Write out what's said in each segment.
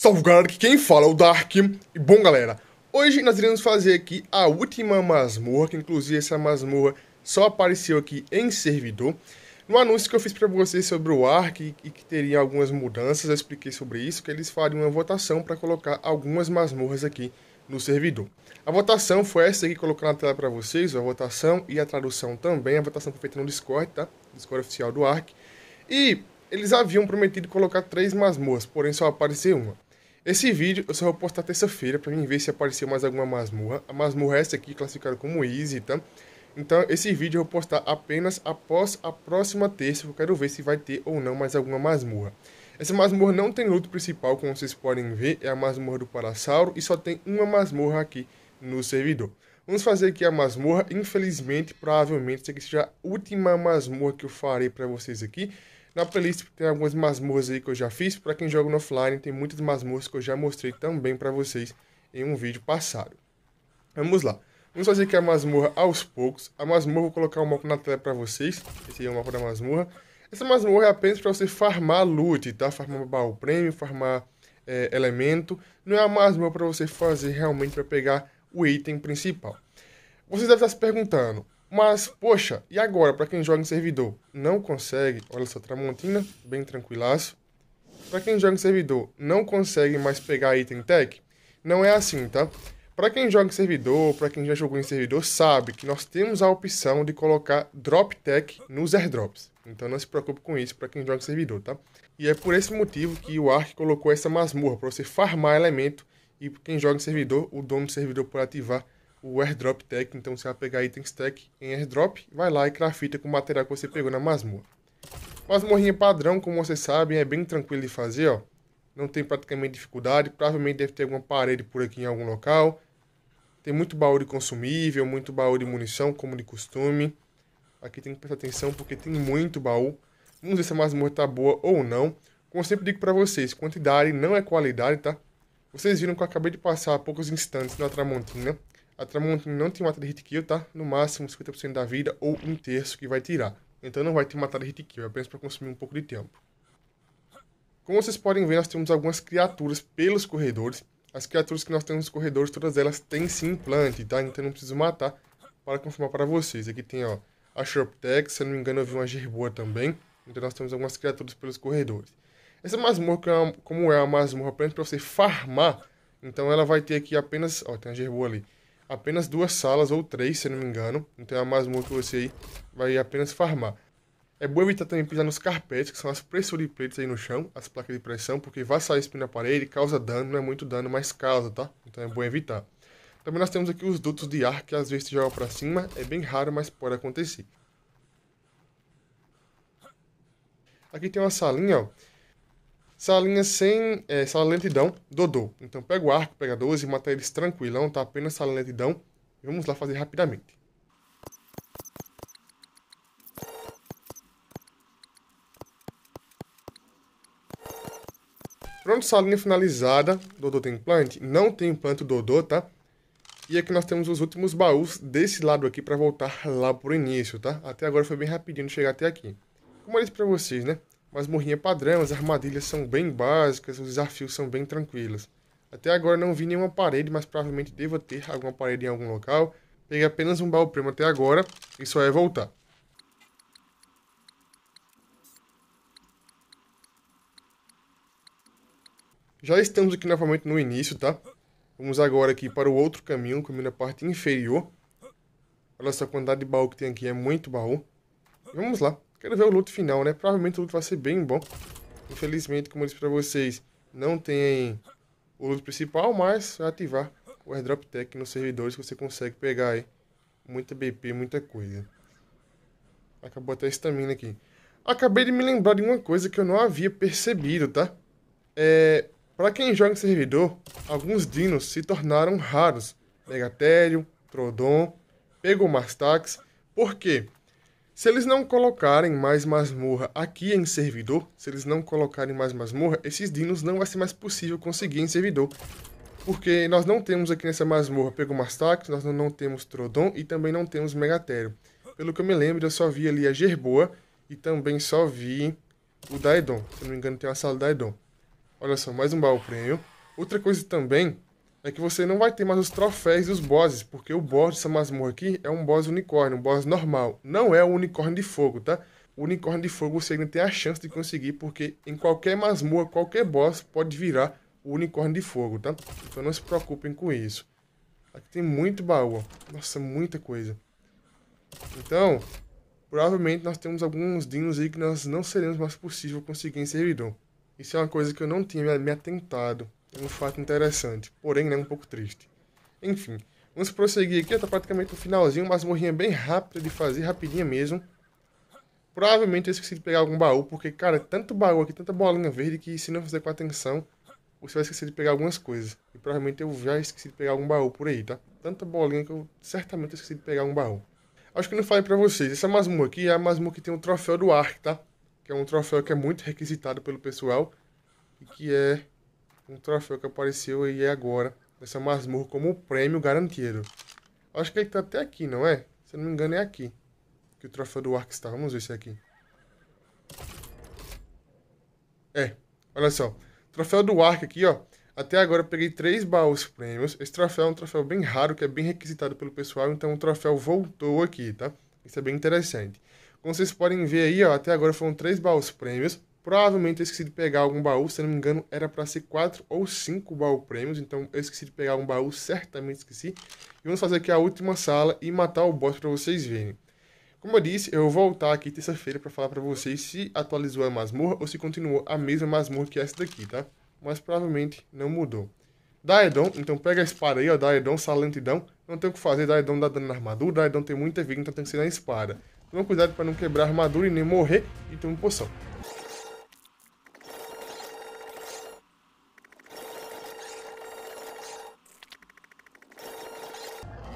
Salve Salvgarg, quem fala é o Dark. E bom, galera, hoje nós iremos fazer aqui a última masmorra, que inclusive essa masmorra só apareceu aqui em servidor. No anúncio que eu fiz para vocês sobre o ARC e, que teria algumas mudanças, eu expliquei sobre isso, que eles fariam uma votação para colocar algumas masmorras aqui no servidor. A votação foi essa aqui, colocou na tela para vocês, a votação e a tradução também. A votação foi feita no Discord, tá? Discord oficial do ARC. E eles haviam prometido colocar três masmorras, porém só apareceu uma. Esse vídeo eu só vou postar terça-feira pra mim ver se apareceu mais alguma masmorra. A masmorra é essa aqui, classificada como easy, tá? Então esse vídeo eu vou postar apenas após a próxima terça, eu quero ver se vai ter ou não mais alguma masmorra. Essa masmorra não tem luto principal, como vocês podem ver, é a masmorra do Parasauro e só tem uma masmorra aqui no servidor. Vamos fazer aqui a masmorra, infelizmente, provavelmente, essa aqui seja a última masmorra que eu farei para vocês aqui. Na playlist tem algumas masmorras aí que eu já fiz. Para quem joga no offline, tem muitas masmorras que eu já mostrei também para vocês em um vídeo passado. Vamos lá. Vamos fazer aqui a masmorra aos poucos. A masmorra, vou colocar o um mapa na tela para vocês. Esse é o mapa da masmorra. Essa masmorra é apenas para você farmar loot, tá? Farmar baú prêmio, farmar é, elemento. Não é a masmorra para você fazer realmente para pegar o item principal. Vocês devem estar tá se perguntando, mas, poxa, e agora, para quem joga em servidor? Não consegue, olha só, Tramontina, bem tranquilaço. Para quem joga em servidor, não consegue mais pegar item tech? Não é assim, tá? Para quem joga em servidor, para quem já jogou em servidor, sabe que nós temos a opção de colocar drop tech nos airdrops. Então não se preocupe com isso para quem joga em servidor, tá? E é por esse motivo que o Ark colocou essa masmorra, para você farmar elemento e quem joga em servidor, o dono do servidor pode ativar o airdrop tech, então você vai pegar itens tech em airdrop, vai lá e crafta com o material que você pegou na masmorra. Masmorrinha padrão, como vocês sabem, é bem tranquilo de fazer, ó. Não tem praticamente dificuldade, provavelmente deve ter alguma parede por aqui em algum local. Tem muito baú de consumível, muito baú de munição, como de costume. Aqui tem que prestar atenção porque tem muito baú. Vamos ver se a masmorra tá boa ou não. Como eu sempre digo para vocês, quantidade não é qualidade, tá? Vocês viram que eu acabei de passar há poucos instantes na Tramontina. A Tramontina não te mata de hit kill, tá? No máximo 50% da vida ou um terço que vai tirar. Então não vai te matar de hit kill, é apenas para consumir um pouco de tempo. Como vocês podem ver, nós temos algumas criaturas pelos corredores. As criaturas que nós temos nos corredores, todas elas têm sim implante, tá? Então não preciso matar para confirmar para vocês. Aqui tem, ó, a Sharptech, se não me engano eu vi uma Gerboa também. Então nós temos algumas criaturas pelos corredores. Essa masmorra, é como é a masmorra apenas para você farmar, então ela vai ter aqui apenas... Ó, tem a Gerboa ali apenas duas salas ou três, se não me engano. Então é a masmorra que você aí vai apenas farmar. É bom evitar também pisar nos carpetes, que são as pressure plates aí no chão, as placas de pressão, porque vai sair espinho na parede, causa dano, não é muito dano, mas causa, tá? Então é bom evitar. Também nós temos aqui os dutos de ar, que às vezes te joga pra cima, é bem raro, mas pode acontecer. Aqui tem uma salinha, ó, Salinha sem. É, sala lentidão, Dodô. Então pega o arco, pega 12, mata eles tranquilão, tá? Apenas sala lentidão. E vamos lá fazer rapidamente. Pronto, salinha finalizada. Dodô tem implante? Não tem implante Dodô, tá? E aqui nós temos os últimos baús desse lado aqui para voltar lá pro início, tá? Até agora foi bem rapidinho chegar até aqui. Como eu disse para vocês, né? masmorrinha padrão, as armadilhas são bem básicas, os desafios são bem tranquilos. Até agora não vi nenhuma parede, mas provavelmente deva ter alguma parede em algum local. Peguei apenas um baú primo até agora e só é voltar. Já estamos aqui novamente no início, tá? Vamos agora aqui para o outro caminho, caminho na parte inferior. Olha só a quantidade de baú que tem aqui, é muito baú. vamos lá. Quero ver o loot final, né? Provavelmente o loot vai ser bem bom. Infelizmente, como eu disse pra vocês, não tem o loot principal, mas ativar o airdrop tech nos servidores que você consegue pegar aí muita BP, muita coisa. Acabou até a estamina aqui. Acabei de me lembrar de uma coisa que eu não havia percebido, tá? É, para quem joga em servidor, alguns dinos se tornaram raros. Megatério, Trodon, Pegomastax. Por quê? Se eles não colocarem mais masmorra aqui em servidor, se eles não colocarem mais masmorra, esses dinos não vai ser mais possível conseguir em servidor. Porque nós não temos aqui nessa masmorra Pegomastax, nós não temos Trodon e também não temos Megatério. Pelo que eu me lembro, eu só vi ali a Gerboa e também só vi o Daedon. Se não me engano, tem uma sala Daedon. Olha só, mais um baú prêmio. Outra coisa também é que você não vai ter mais os troféus os bosses, porque o boss dessa masmorra aqui é um boss unicórnio, um boss normal. Não é o unicórnio de fogo, tá? O unicórnio de fogo você ainda tem a chance de conseguir, porque em qualquer masmorra, qualquer boss pode virar o unicórnio de fogo, tá? Então não se preocupem com isso. Aqui tem muito baú, ó. Nossa, muita coisa. Então, provavelmente nós temos alguns dinos aí que nós não seremos mais possível conseguir em servidor. Isso é uma coisa que eu não tinha me atentado. É um fato interessante, porém né, um pouco triste. Enfim, vamos prosseguir aqui, está praticamente o finalzinho, uma morrinha bem rápida de fazer, rapidinha mesmo. Provavelmente eu esqueci de pegar algum baú, porque, cara, tanto baú aqui, tanta bolinha verde, que se não fizer com atenção, você vai esquecer de pegar algumas coisas. E provavelmente eu já esqueci de pegar algum baú por aí, tá? Tanta bolinha que eu certamente esqueci de pegar um baú. Acho que não falei pra vocês, essa masmorra aqui é a masmorra que tem o um troféu do Ark, tá? Que é um troféu que é muito requisitado pelo pessoal, e que é um troféu que apareceu aí agora, dessa masmorra, como prêmio garantido. Acho que ele tá até aqui, não é? Se não me engano, é aqui que o troféu do Ark está. Vamos ver se é aqui. É, olha só. Troféu do Ark aqui, ó. Até agora eu peguei três baús prêmios. Esse troféu é um troféu bem raro, que é bem requisitado pelo pessoal, então o troféu voltou aqui, tá? Isso é bem interessante. Como vocês podem ver aí, ó, até agora foram três baús prêmios. Provavelmente eu esqueci de pegar algum baú, se não me engano, era para ser 4 ou 5 baú prêmios, então eu esqueci de pegar um baú, certamente esqueci. E vamos fazer aqui a última sala e matar o boss para vocês verem. Como eu disse, eu vou voltar aqui terça-feira para falar para vocês se atualizou a masmorra ou se continuou a mesma masmorra que essa daqui, tá? Mas provavelmente não mudou. Daedon, então pega a espada aí, ó, Daedon, salentidão. Não tem o que fazer, Daedon dá dano na armadura, Daedon tem muita vida, então tem que ser na espada. Toma cuidado para não quebrar a armadura e nem morrer, e uma poção.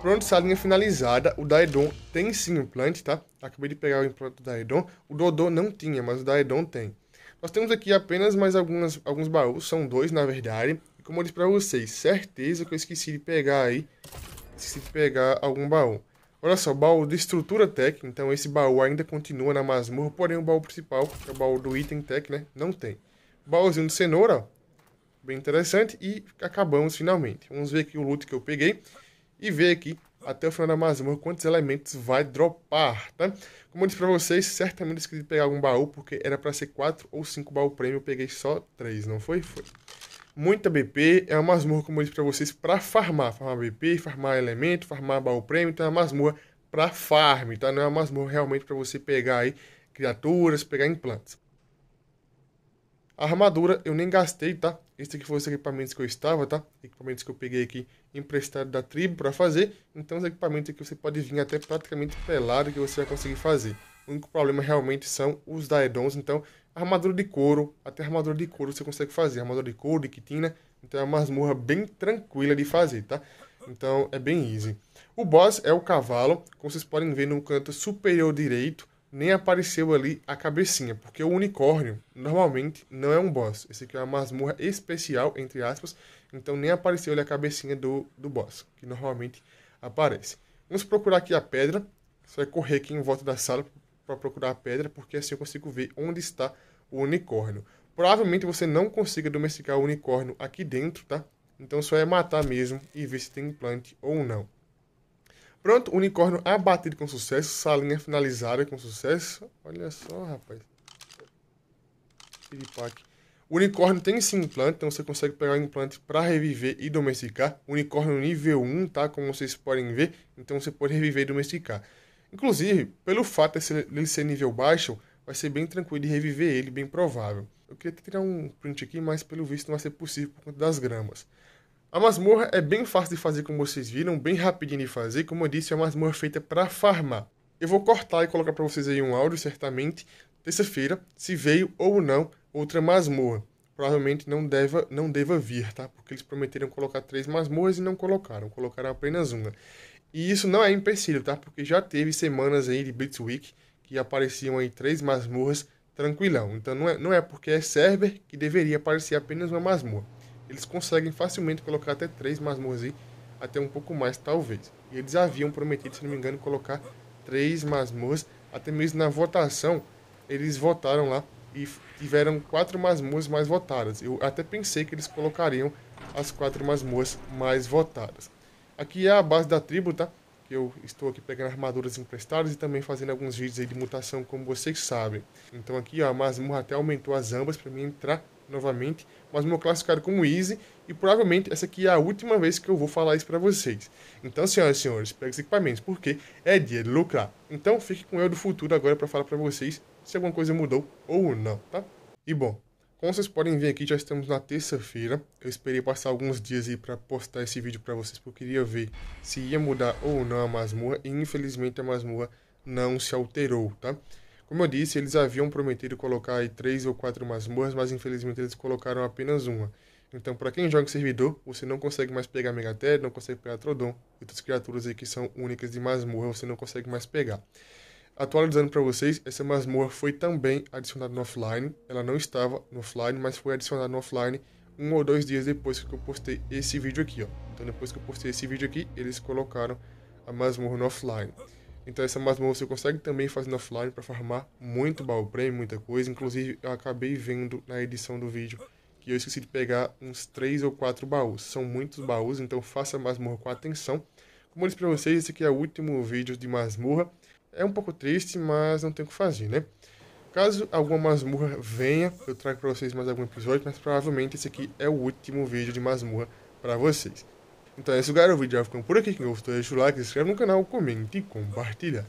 pronto essa linha finalizada, o Daedon tem sim o plant, tá? Acabei de pegar o implante do Daedon. O Dodô não tinha, mas o Daedon tem. Nós temos aqui apenas mais algumas, alguns baús, são dois na verdade. E como eu disse pra vocês, certeza que eu esqueci de pegar aí, esqueci de pegar algum baú. Olha só, baú de estrutura tech, então esse baú ainda continua na masmorra, porém o baú principal, que é o baú do item tech, né, não tem. Baúzinho de cenoura, ó, bem interessante, e acabamos finalmente. Vamos ver aqui o loot que eu peguei e ver aqui até o final da masmorra quantos elementos vai dropar, tá? Como eu disse para vocês, certamente esqueci de pegar algum baú, porque era para ser 4 ou 5 baú prêmio, eu peguei só 3, não foi? Foi. Muita BP, é uma masmorra, como eu disse para vocês, para farmar. Farmar BP, farmar elemento, farmar baú prêmio, então é uma masmorra para farm, tá? Não é uma masmorra realmente para você pegar aí criaturas, pegar implantes armadura eu nem gastei, tá? Esse aqui foi os equipamentos que eu estava, tá? Equipamentos que eu peguei aqui emprestado da tribo para fazer. Então os equipamentos aqui você pode vir até praticamente pelado que você vai conseguir fazer. O único problema realmente são os daedons. Então armadura de couro, até armadura de couro você consegue fazer. Armadura de couro, de quitina. Então é uma masmorra bem tranquila de fazer, tá? Então é bem easy. O boss é o cavalo, como vocês podem ver no canto superior direito nem apareceu ali a cabecinha, porque o unicórnio normalmente não é um boss. Esse aqui é uma masmorra especial, entre aspas, então nem apareceu ali a cabecinha do, do boss, que normalmente aparece. Vamos procurar aqui a pedra, você vai correr aqui em volta da sala para procurar a pedra, porque assim eu consigo ver onde está o unicórnio. Provavelmente você não consiga domesticar o unicórnio aqui dentro, tá? Então só é matar mesmo e ver se tem implante ou não. Pronto, unicórnio abatido com sucesso. Salinha finalizada com sucesso. Olha só, rapaz. Piripaque. Unicórnio tem sim implante, então você consegue pegar o implante para reviver e domesticar. Unicórnio nível 1, tá? Como vocês podem ver, então você pode reviver e domesticar. Inclusive, pelo fato de ele ser nível baixo, vai ser bem tranquilo de reviver ele, bem provável. Eu queria tirar um print aqui, mas pelo visto não vai ser possível por conta das gramas. A masmorra é bem fácil de fazer, como vocês viram, bem rapidinho de fazer. Como eu disse, é uma masmorra feita para farmar. Eu vou cortar e colocar para vocês aí um áudio, certamente, terça-feira, se veio ou não outra masmorra. Provavelmente não deva, não deva vir, tá? Porque eles prometeram colocar três masmorras e não colocaram, colocaram apenas uma. E isso não é empecilho, tá? Porque já teve semanas aí de Blitzwick que apareciam aí três masmorras tranquilão. Então não é, não é porque é server que deveria aparecer apenas uma masmorra eles conseguem facilmente colocar até três masmorras aí, até um pouco mais talvez. E eles haviam prometido, se não me engano, colocar três masmorras, até mesmo na votação, eles votaram lá e tiveram quatro masmorras mais votadas. Eu até pensei que eles colocariam as quatro masmorras mais votadas. Aqui é a base da tribo, tá? Que eu estou aqui pegando armaduras emprestadas e também fazendo alguns vídeos aí de mutação, como vocês sabem. Então aqui ó, a masmorra até aumentou as ambas para mim entrar novamente, mas meu classificado como easy e provavelmente essa aqui é a última vez que eu vou falar isso para vocês. Então, senhoras e senhores, pegue os equipamentos, porque é dia de lucrar. Então, fique com eu do futuro agora para falar para vocês se alguma coisa mudou ou não, tá? E bom, como vocês podem ver aqui, já estamos na terça-feira. Eu esperei passar alguns dias aí para postar esse vídeo para vocês, porque eu queria ver se ia mudar ou não a masmorra. E infelizmente a masmorra não se alterou, tá? Como eu disse, eles haviam prometido colocar aí três ou quatro masmorras, mas infelizmente eles colocaram apenas uma. Então, para quem joga servidor, você não consegue mais pegar Megatério, não consegue pegar Trodon e outras criaturas aí que são únicas de masmorra, você não consegue mais pegar. Atualizando para vocês, essa masmorra foi também adicionada no offline. Ela não estava no offline, mas foi adicionada no offline um ou dois dias depois que eu postei esse vídeo aqui. Ó. Então, depois que eu postei esse vídeo aqui, eles colocaram a masmorra no offline. Então essa masmorra você consegue também fazer offline para farmar muito baú prêmio, muita coisa. Inclusive eu acabei vendo na edição do vídeo que eu esqueci de pegar uns 3 ou 4 baús. São muitos baús, então faça a masmorra com atenção. Como eu disse para vocês, esse aqui é o último vídeo de masmorra. É um pouco triste, mas não tem o que fazer, né? Caso alguma masmorra venha, eu trago para vocês mais algum episódio, mas provavelmente esse aqui é o último vídeo de masmorra para vocês. Então é isso, galera. O vídeo já ficando por aqui. Quem gostou, deixa o like, se inscreve no canal, comente e compartilha.